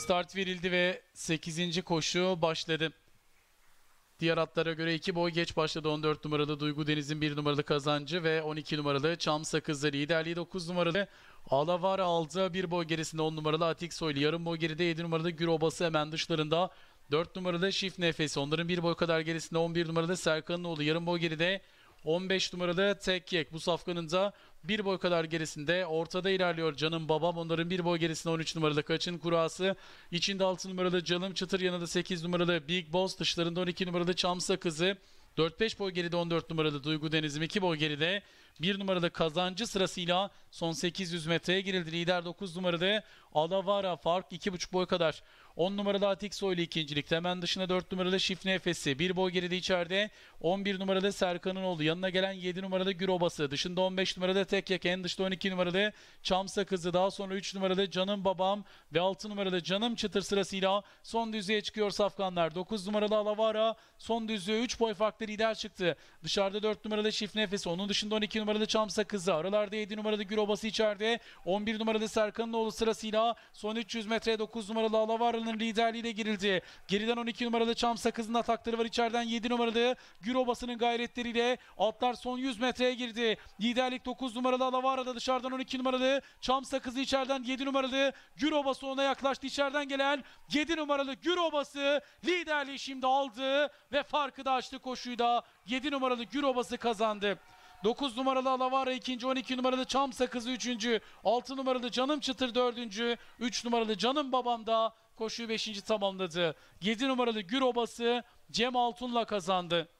Start verildi ve 8. koşu başladı. Diğer atlara göre 2 boy geç başladı. 14 numaralı Duygu Deniz'in 1 numaralı kazancı ve 12 numaralı Çam Sakız'da liderliği 9 numaralı Alavar aldı. 1 boy gerisinde 10 numaralı Atik Soylu. Yarım boy geride 7 numaralı Gür Obası hemen dışlarında. 4 numaralı Şif Nefesi. Onların 1 boy kadar gerisinde 11 numaralı Serkan'ın oğlu. Yarım boy geride 15 numaralı tek yek. Bu safkanın da bir boy kadar gerisinde ortada ilerliyor canım babam. Onların bir boy gerisinde 13 numaralı kaçın kurası. içinde 6 numaralı canım çıtır yanında 8 numaralı Big Boss. Dışlarında 12 numaralı çam kızı 4-5 boy geride 14 numaralı Duygu Deniz'im 2 boy geride 1 numaralı kazancı sırasıyla son 800 metreye girildi. Lider 9 numaralı Alavara fark 2,5 boy kadar 10 numaralı Atik Soylu ikincilikte. Hemen dışına 4 numaralı Şifne Efes'i. Bir boy geride içeride. 11 numaralı Serkan'ın oldu. Yanına gelen 7 numaralı Gürobası. Dışında 15 numaralı Tekyek. En dışta 12 numaralı Çamsa Kızı. Daha sonra 3 numaralı Canım Babam ve 6 numaralı Canım Çıtır sırasıyla son düzlüğe çıkıyor Safkanlar. 9 numaralı Alavara son düzlüğe 3 boy farklı lider çıktı. Dışarıda 4 numaralı Şif Nefesi. Onun dışında 12 numaralı Çamsa Kızı. Aralarda 7 numaralı Gürobası içeride. 11 numaralı Serkan'ın oğlu sırasıyla son 300 metreye 9 numaralı Alavara'nın Osman'ın liderliğiyle girildi. Geriden 12 numaralı Çam Sakız'ın atakları var. İçeriden 7 numaralı Gürobas'ın gayretleriyle atlar son 100 metreye girdi. Liderlik 9 numaralı Alavara'da dışarıdan 12 numaralı Çam Sakız'ı içeriden 7 numaralı Gürobası ona yaklaştı. İçeriden gelen 7 numaralı Gürobası liderliği şimdi aldı ve farkı da açtı koşuyu da 7 numaralı Gürobası kazandı. 9 numaralı Alavara ikinci, 12 numaralı Çam Sakızı üçüncü, 6 numaralı Canım Çıtır dördüncü, 3 numaralı Canım Babam da koşuyu 5. tamamladı. 7 numaralı gürobası Cem Altun'la kazandı.